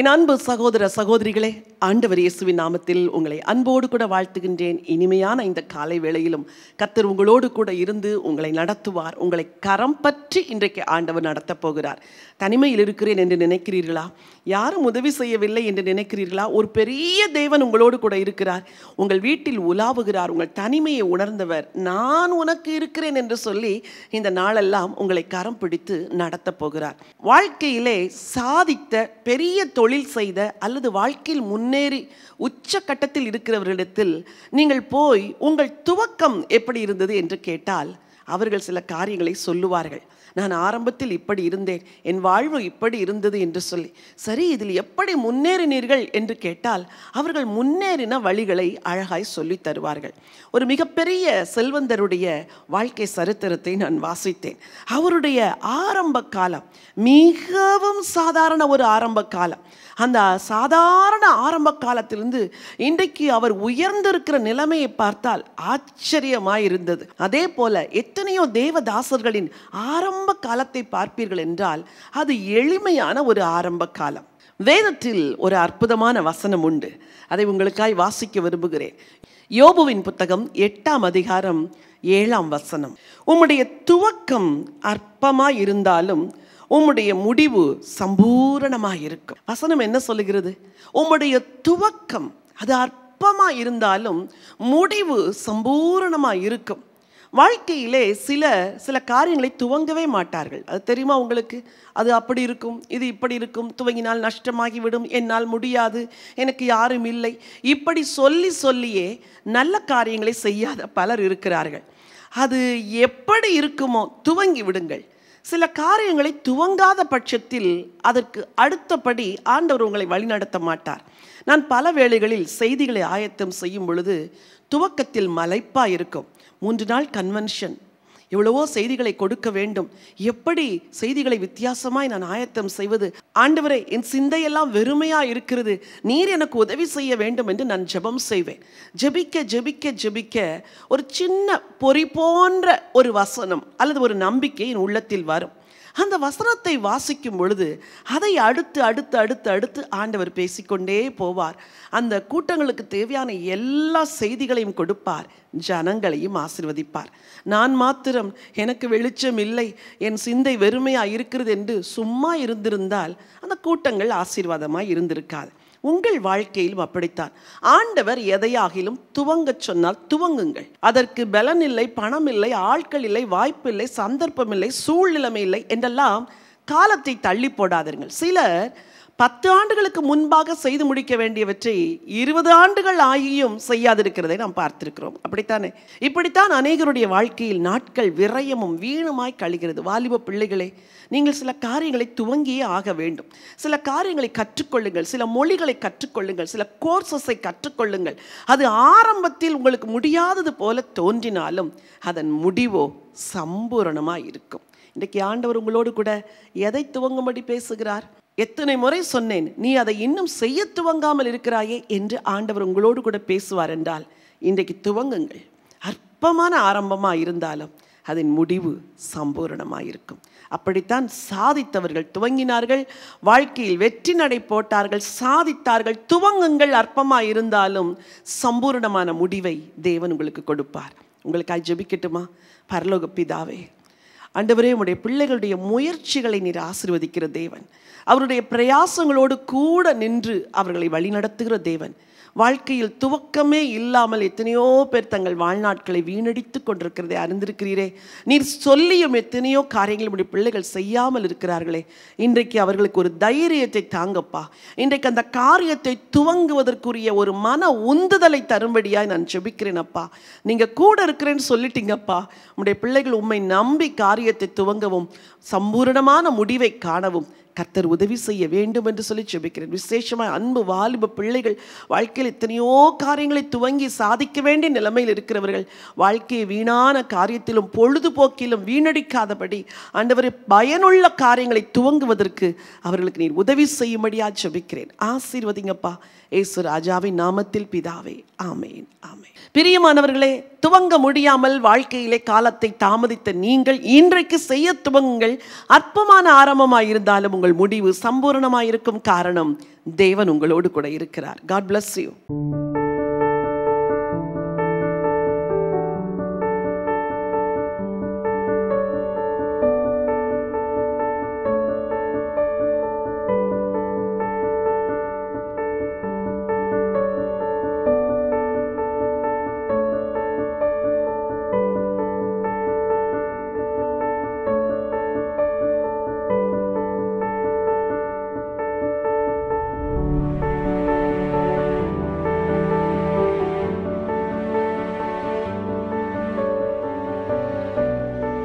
என் அன்பு சகோதர சகோதரிகளே ஆண்டவர் இயேசுவின் நாமத்தில் உங்களை அன்போடு கூட வாழ்த்துகின்றேன் இனிமையான இந்த காலை வேளையிலும் கத்தர் உங்களோடு கூட இருந்து உங்களை நடத்துவார் உங்களை கரம் பற்றி இன்றைக்கு ஆண்டவர் நடத்தப் போகிறார் தனிமையில் இருக்கிறேன் என்று நினைக்கிறீர்களா யாரும் உதவி செய்யவில்லை என்று நினைக்கிறீர்களா ஒரு பெரிய தேவன் உங்களோடு கூட இருக்கிறார் உங்கள் வீட்டில் உலாவுகிறார் உங்கள் தனிமையை உணர்ந்தவர் நான் உனக்கு இருக்கிறேன் என்று சொல்லி இந்த நாளெல்லாம் உங்களை கரம் பிடித்து நடத்தப் போகிறார் வாழ்க்கையிலே சாதித்த பெரிய தொழில் செய்த அல்லது வாழ்க்கையில் முன்னேறி உச்ச கட்டத்தில் இருக்கிறவர்களிடத்தில் நீங்கள் போய் உங்கள் துவக்கம் எப்படி இருந்தது என்று கேட்டால் அவர்கள் சில காரியங்களை சொல்லுவார்கள் நான் ஆரம்பத்தில் இப்படி இருந்தேன் என் வாழ்வு இப்படி இருந்தது என்று சொல்லி சரி இதில் எப்படி முன்னேறினீர்கள் என்று கேட்டால் அவர்கள் முன்னேறின வழிகளை அழகாய் சொல்லி தருவார்கள் ஒரு மிகப்பெரிய செல்வந்தருடைய வாழ்க்கை சரித்திரத்தை நான் வாசித்தேன் அவருடைய ஆரம்ப காலம் மிகவும் சாதாரண ஒரு ஆரம்ப காலம் அந்த சாதாரண ஆரம்ப காலத்திலிருந்து இன்றைக்கு அவர் உயர்ந்திருக்கிற நிலைமையை பார்த்தால் ஆச்சரியமாயிருந்தது அதே போல எத்தனையோ தேவதாசர்களின் ஆரம்ப ஆரம்ப காலத்தை பார்ப்பீர்கள் என்றால் அது எளிமையான ஒரு ஆரம்ப காலம் வேதத்தில் ஒரு அற்புதமான வசனம் உண்டு அதை உங்களுக்காய் வாசிக்க விரும்புகிறேன் யோபுவின் புத்தகம் எட்டாம் அதிகாரம் ஏழாம் வசனம் உம்முடைய துவக்கம் அற்பமாக இருந்தாலும் உம்முடைய முடிவு சம்பூரணமாக இருக்கும் வசனம் என்ன சொல்லுகிறது உம்முடைய துவக்கம் அது அற்பமாக இருந்தாலும் முடிவு சம்பூரணமாக இருக்கும் வாழ்க்கையிலே சில சில காரியங்களை துவங்கவே மாட்டார்கள் அது தெரியுமா உங்களுக்கு அது அப்படி இருக்கும் இது இப்படி இருக்கும் துவங்கினால் நஷ்டமாகிவிடும் என்னால் முடியாது எனக்கு யாரும் இல்லை இப்படி சொல்லி சொல்லியே நல்ல காரியங்களை செய்யாத பலர் இருக்கிறார்கள் அது எப்படி இருக்குமோ துவங்கி விடுங்கள் சில காரியங்களை துவங்காத பட்சத்தில் அதற்கு அடுத்தபடி ஆண்டவர் உங்களை வழிநடத்த மாட்டார் நான் பல வேளைகளில் செய்திகளை ஆயத்தம் செய்யும் பொழுது துவக்கத்தில் மலைப்பாக இருக்கும் மூன்று நாள் கன்வென்ஷன் எவ்வளவோ செய்திகளை கொடுக்க வேண்டும் எப்படி செய்திகளை வித்தியாசமாய் நான் ஆயத்தம் செய்வது ஆண்டவரை என் சிந்தையெல்லாம் வெறுமையா இருக்கிறது நீர் எனக்கு உதவி செய்ய வேண்டும் என்று நான் ஜெபம் செய்வேன் ஜெபிக்க ஜெபிக்க ஜெபிக்க ஒரு சின்ன பொறி போன்ற ஒரு வசனம் அல்லது ஒரு நம்பிக்கை என் உள்ளத்தில் வரும் அந்த வசனத்தை வாசிக்கும் பொழுது அதை அடுத்து அடுத்து அடுத்து அடுத்து ஆண்டவர் பேசிக்கொண்டே போவார் அந்த கூட்டங்களுக்கு தேவையான எல்லா செய்திகளையும் கொடுப்பார் ஜனங்களையும் ஆசிர்வதிப்பார் நான் மாத்திரம் எனக்கு வெளிச்சம் இல்லை என் சிந்தை வெறுமையாக இருக்கிறது என்று சும்மா இருந்திருந்தால் அந்த கூட்டங்கள் ஆசீர்வாதமாக இருந்திருக்காது உங்கள் வாழ்க்கையிலும் அப்படித்தான் ஆண்டவர் எதையாகிலும் துவங்கச் சொன்னால் துவங்குங்கள் அதற்கு பலன் இல்லை பணம் இல்லை ஆட்கள் இல்லை வாய்ப்பு இல்லை சந்தர்ப்பம் இல்லை சூழ்நிலைமை இல்லை என்றெல்லாம் காலத்தை தள்ளி போடாதீர்கள் சிலர் பத்து ஆண்டுகளுக்கு முன்பாக செய்து முடிக்க வேண்டியவற்றை இருபது ஆண்டுகள் ஆகியும் செய்யாதிருக்கிறதை நாம் பார்த்திருக்கிறோம் அப்படித்தானே இப்படித்தான் அநேகருடைய வாழ்க்கையில் நாட்கள் விரயமும் வீணுமாய் கழிகிறது வாலிப பிள்ளைகளே நீங்கள் சில காரியங்களை துவங்கியே ஆக வேண்டும் சில காரியங்களை கற்றுக்கொள்ளுங்கள் சில மொழிகளை கற்றுக்கொள்ளுங்கள் சில கோர்சஸை கற்றுக்கொள்ளுங்கள் அது ஆரம்பத்தில் உங்களுக்கு முடியாதது போல தோன்றினாலும் அதன் முடிவோ சம்பூரணமாக இருக்கும் இன்றைக்கு ஆண்டவர் உங்களோடு கூட எதை துவங்கும்படி பேசுகிறார் எத்தனை முறை சொன்னேன் நீ அதை இன்னும் செய்ய துவங்காமல் இருக்கிறாயே என்று ஆண்டவர் உங்களோடு கூட பேசுவார் என்றால் இன்றைக்கு துவங்குங்கள் அற்பமான ஆரம்பமாக இருந்தாலும் அதன் முடிவு சம்பூரணமாக இருக்கும் அப்படித்தான் சாதித்தவர்கள் துவங்கினார்கள் வாழ்க்கையில் வெற்றி நடை போட்டார்கள் சாதித்தார்கள் துவங்குங்கள் அற்பமாக இருந்தாலும் சம்பூரணமான முடிவை தேவன் உங்களுக்கு கொடுப்பார் உங்களுக்காக ஜெபிக்கட்டுமா பரலோக பிதாவே அண்டவரே உடைய பிள்ளைகளுடைய முயற்சிகளை நீர் ஆசிர்வதிக்கிற தேவன் அவருடைய பிரயாசங்களோடு கூட நின்று அவர்களை வழிநடத்துகிற தேவன் வாழ்க்கையில் துவக்கமே இல்லாமல் எத்தனையோ பேர் தங்கள் வாழ்நாட்களை வீணடித்து கொண்டிருக்கிறதை அறிந்திருக்கிறீரே நீர் சொல்லியும் எத்தனையோ காரியங்கள் நம்முடைய பிள்ளைகள் செய்யாமல் இருக்கிறார்களே இன்றைக்கு அவர்களுக்கு ஒரு தைரியத்தை தாங்கப்பா இன்றைக்கு அந்த காரியத்தை துவங்குவதற்குரிய ஒரு மன உந்துதலை தரும்படியாக நான் செபிக்கிறேன் அப்பா நீங்கள் கூட இருக்கிறேன்னு சொல்லிட்டீங்கப்பா உடைய பிள்ளைகள் உண்மை நம்பி காரியத்தை துவங்கவும் சம்பூரணமான முடிவை காணவும் கத்தர் உதவி செய்ய வேண்டும் என்று சொல்லி செபிக்கிறேன் விசேஷமாக அன்பு வாலிப பிள்ளைகள் வாழ்க்கையில் எத்தனையோ காரியங்களை துவங்கி சாதிக்க வேண்டிய நிலைமையில் இருக்கிறவர்கள் வாழ்க்கையை வீணான காரியத்திலும் பொழுதுபோக்கிலும் வீணடிக்காதபடி ஆண்டவர் பயனுள்ள காரியங்களை துவங்குவதற்கு அவர்களுக்கு நீர் உதவி செய்யும்படியா செபிக்கிறேன் ஆசீர்வதிங்கப்பா ஏசு ராஜாவின் நாமத்தில் பிதாவே ஆமேன் ஆமே பிரியமானவர்களே துவங்க முடியாமல் வாழ்க்கையிலே காலத்தை தாமதித்த நீங்கள் இன்றைக்கு செய்ய துவங்குங்கள் அற்பமான ஆரம்பமாக இருந்தாலும் உங்கள் முடிவு சம்பூர்ணமாயிருக்கும் காரணம் தேவன் உங்களோடு கூட இருக்கிறார் காட் பிளஸ் யூ